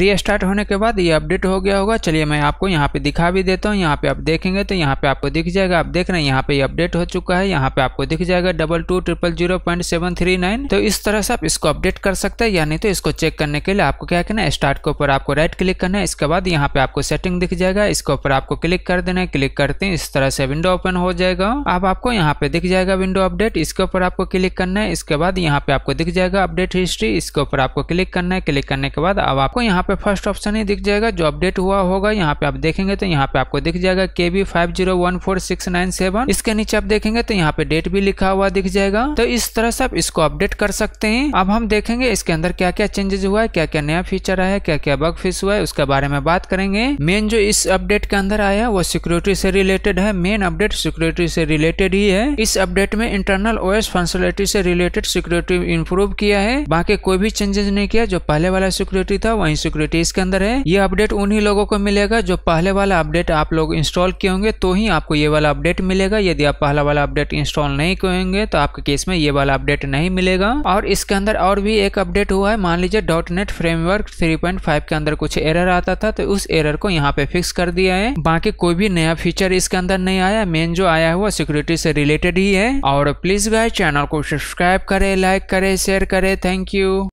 restart होने के बाद ये अपडेट हो गया होगा चलिए मैं आपको यहाँ पे दिखा भी देता हूँ यहाँ पे आप देखेंगे तो यहाँ पे आपको दिख जाएगा आप देख रहे हैं यहाँ पे अपडेट हो चुका है यहाँ पे आपको दिख जाएगा double two triple zero point seven three nine तो इस तरह से आप इसको अपडेट कर सकते हैं यानी तो इसको चेक करने के लिए आपको क्या करना है स्टार्ट के ऊपर आपको राइट क्लिक करना है इसके बाद यहाँ पे आपको सेटिंग दिख जाएगा इसके ऊपर आपको क्लिक कर देना है क्लिक करते हैं इस तरह से विंडो ओपन हो जाएगा अब आपको यहाँ पे दिख जाएगा विंडो अपडेट इसके ऊपर आपको क्लिक करना है इसके बाद यहाँ पे आपको दिख जाएगा अपडेट हिस्ट्री इसके ऊपर आपको क्लिक करना है क्लिक करने के बाद अब आपको यहाँ यहाँ पे फर्स्ट ऑप्शन ही दिख जाएगा जो अपडेट हुआ होगा यहाँ पे आप देखेंगे तो यहाँ पे आपको दिख जाएगा K B five zero one four six nine seven इसके नीचे आप देखेंगे तो यहाँ पे डेट भी लिखा हुआ दिख जाएगा तो इस तरह से आप इसको अपडेट कर सकते हैं अब हम देखेंगे इसके अंदर क्या क्या चेंजेस हुआ है क्या क्या नया फीचर आया क्या क्या बग फिक्स हुआ है उसके बारे में बात करेंगे मेन जो इस अपडेट के अंदर आया है वो सिक्योरिटी से रिलेटेड है मेन अपडेट सिक्योरिटी से रिलेटेड ही है इस अपडेट में इंटरनल ओएस फंसिलिटी से रिलेटेड सिक्योरिटी इंप्रूव किया है बाकी कोई भी चेंजेस नहीं किया जो पहले वाला सिक्योरिटी था वही सिक्योरिटीज के अंदर है ये अपडेट उन्हीं लोगों को मिलेगा जो पहले वाला अपडेट आप लोग इंस्टॉल किए होंगे तो ही आपको ये वाला अपडेट मिलेगा यदि आप पहला वाला अपडेट इंस्टॉल नहीं करेंगे तो आपके केस में ये वाला अपडेट नहीं मिलेगा और इसके अंदर और भी एक अपडेट हुआ है मान लीजिए dot net framework three point five के अंदर कुछ एरर आता था तो उस एरर को यहाँ पे फिक्स कर दिया है बाकी कोई भी नया फीचर इसके अंदर नहीं आया मेन जो आया हुआ सिक्योरिटी से रिलेटेड ही है और प्लीज गाय चैनल को सब्सक्राइब करे लाइक करे शेयर करे थैंक यू